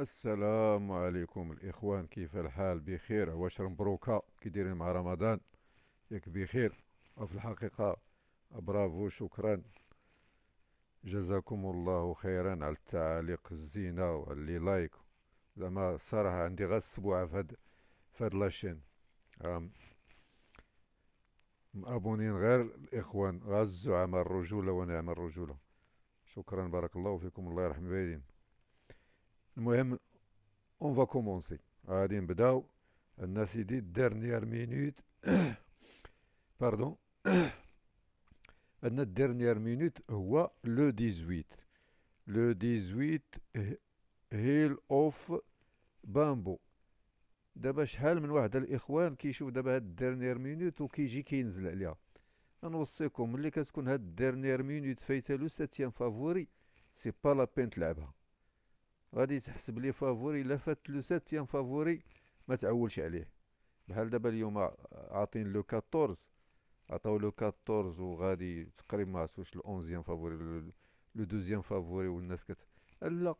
السلام عليكم الاخوان كيف الحال بخير واش مبروكه كي دايرين مع رمضان ياك بخير وفي الحقيقه برافو شكرا جزاكم الله خيرا على التعاليق الزينه واللي لايك زعما الصراحه عندي غا اسبوع فهاد فهاد لاشين مابونين غير الاخوان غا الزعماء الرجوله ونعم الرجوله شكرا بارك الله فيكم الله يرحم الوالدين Mohammed, on va commencer. On a dit, dernière minute, pardon, dernière minute, le 18. Le 18, Hill of Bambo. On a dit, dernière minute, on a dit, dernière minute, on a dit, dernière minute, on a dernière minute, le c'est favori, pas la pente غادي تحسب لي فافوري الا فات لو ساتيام فافوري ما تعولش عليه بحال دابا اليوم عاطين لو 14 عطاو لو 14 وغادي تقريبا ما عرفتش 11 فافوري لو دوزيام فافوري والناس كت لا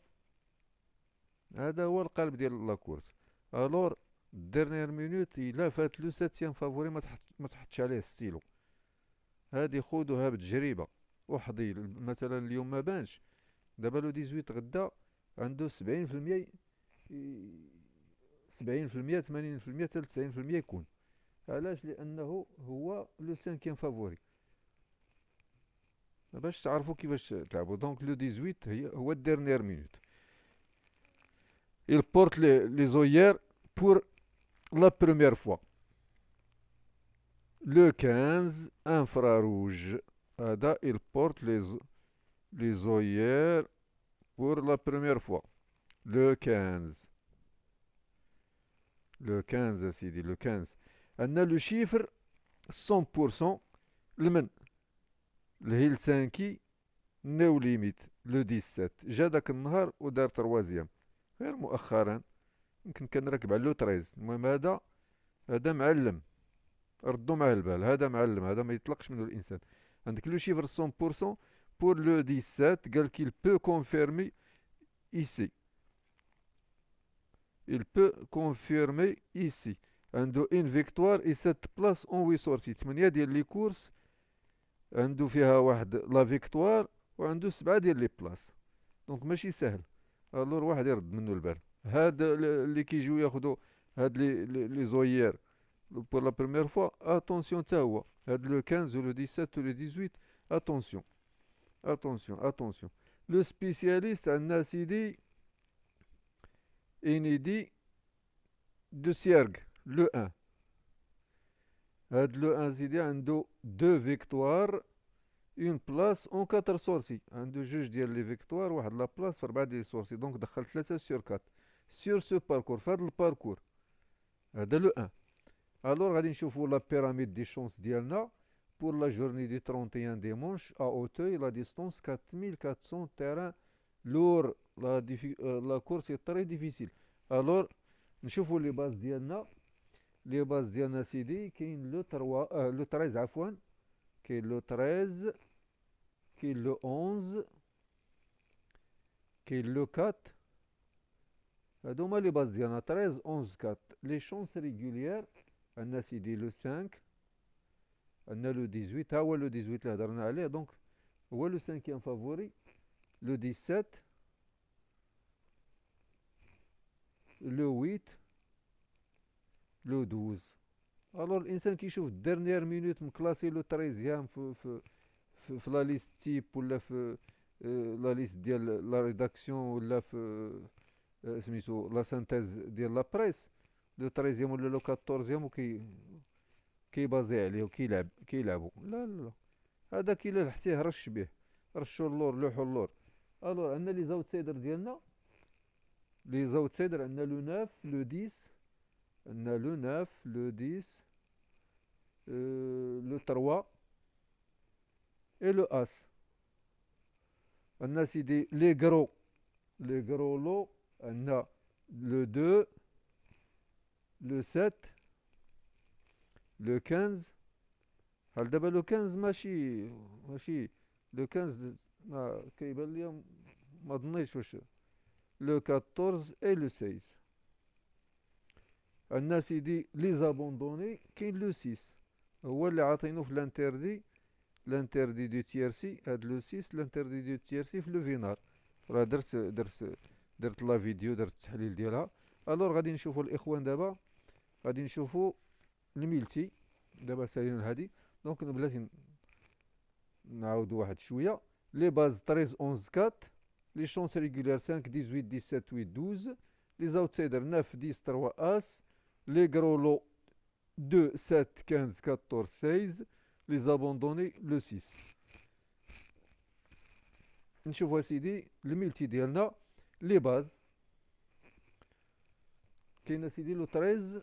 هذا هو القلب ديال لاكورس الور ديرنيير مينوت الا فات لو ساتيام فافوري ما تحط ما تحطش عليه السيلو هادي خودوها بتجربه وحضي مثلا اليوم ما بانش دابا لو 18 غدا عنده سبعين في المية سبعين في المية ثمانين في المية حتى تسعين في المية يكون علاش لأنه هو لو سانكيام فافوري باش تعرفوا كيفاش تلعبوا دونك لو ديزويت هي هو الديرنيير مينوت إل بورت لي les œillères pour la première fois. Le 15, infrarouge. Ada, إل بورت لي les pour la première fois. Le 15. Le 15 سيدي le 15. عندنا لو شيفر 100% لمن الهيلسانكي نو ليميت لو 17 جا داك النهار ودار تروازيام غير مؤخرا يمكن كان راكب على لو 13 المهم هذا هذا معلم ردو مع البال هذا معلم هذا ما يطلقش منه الانسان عندك لو شيفر 100% pour le 17, qu'il peut confirmer ici. Il peut confirmer ici. a une victoire et cette place en 8 sorties. Il y a des courses. la victoire. Ou ando 7 les places. Donc, ماشي سهل. Alors, on يرد منه البال. هاد اللي كيجيو jouent, لي pour la première fois, attention le 15 le 17 ou le 18, attention. Attention, attention. Le spécialiste Nasidi inédit de Sierg, le 1. Le 1 Zidi a deux victoires, une place en quatre sorties. Un de juge dit les victoires, واحد la place في quatre sorties. Donc دخل 3 sur 4 sur ce parcours, faire le parcours. C'est le 1. Alors غادي نشوفوا la pyramide des chances ديالنا pour la journée du 31 dimanche à Auteuil, la distance 4400 terrains lourds. Euh, la, course est très difficile. Alors, nous avons les bases d'Yana. Les bases d'Yana CD, qui est le, 3, euh, le 13, Afouane, qui est le 13, qui est le 11, qui est le 4. Euh, donc, les bases d'Yana 13, 11, 4. Les chances régulières, Anna le 5, on le 18, ah ouais le 18 la on donc, ouais le cinquième favori, le 17, le 8, le 12. Alors, l'insan qui chauffe, dernière minute, me classe, le 13e, la liste type, la, euh, la liste de la rédaction, ou la, euh, euh, la synthèse de la presse, le 13e ou le 14e, ou كيبازي عليه وكيلعب كيلعبوا لا لا لا هذا كيلا حتيه رش به رشوا اللور لوحوا اللور الور عندنا لي زاوت سيدر ديالنا لي زاوت سيدر عندنا لو 9 لو ديس عندنا لو 9 لو ديس أه، لو تروا اي لو اس عندنا سيدي لي كرو لي كرو لو عندنا لو دو لو سات لو كانز هل دابا لو كانز ماشي ماشي لو كانز ما كيبان ليا ما ظنيتش واش لو كاتورز اي لو سيس عندنا سيدي لي زابوندوني كاين لو سيس هو اللي عاطينو في لانتيردي لانتيردي دو تيرسي هاد لو سيس لانتيردي دو تيرسي في لو فينار راه درت درت درت لا فيديو درت التحليل ديالها الور غادي نشوفو الاخوان دابا غادي نشوفو نميلتي دابا سالينا هادي دونك بلاتي نعاودو واحد شويه لي باز 13 11 4 لي شونس ريغولير 5 18 17 8 12 لي زاوتسايدر 9 10 3 اس لي غرولو 2 7 15 14 16 لي زابوندوني لو 6 نشوفو سيدي الميلتي ديالنا لي باز كاين سيدي لو 13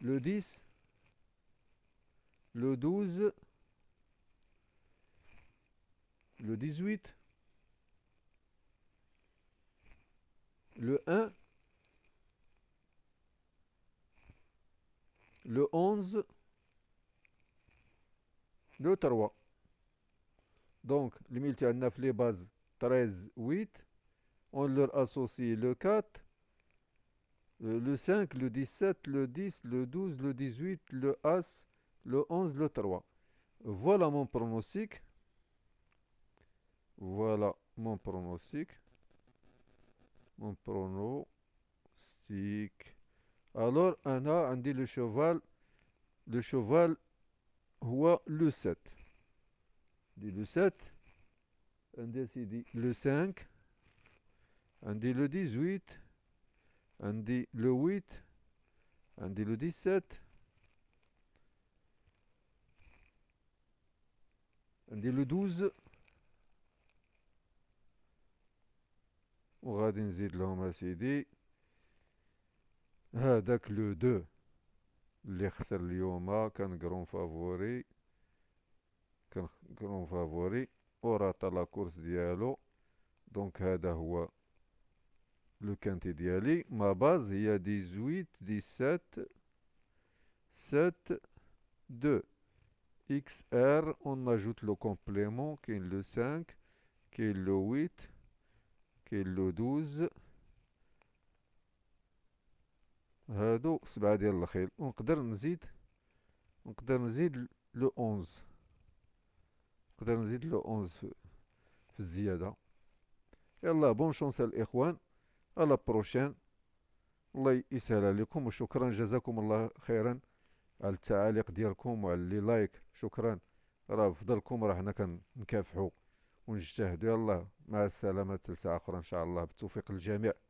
le 10, le 12, le 18, le 1, le 11, le 3. Donc, le multi les bases 13, 8. On leur associe le 4, euh, le 5, le 17, le 10, le 12, le 18, le As, le 11, le 3. Voilà mon pronostic. Voilà mon pronostic. Mon pronostic. Alors, on a, dit le cheval. Le cheval, هو le 7. On dit le 7. On dit le 5. On dit le 18. On le 8. On dit le 17. On le 12. C'est نزيد 2. Le هذاك لو Grand اللي grand اليوم كان كرون فافوري كان كرون فافوري ورا طلع كورس ديالو دونك هذا هو le quintet aller ma base, il y a 18, 17, 7, 2. XR, on ajoute le complément qui est le 5, qui est le 8, qui est le 12. peut dire on peut 11 le نزيد le 11 في الزياده bonne بون شونس الى بروشين الله يسهل عليكم وشكرا جزاكم الله خيرا على التعاليق ديالكم وعلى اللي لايك شكرا راه بفضلكم راه حنا كنكافحوا ونجتهدوا يلا مع السلامه لساعه اخرى ان شاء الله بالتوفيق للجميع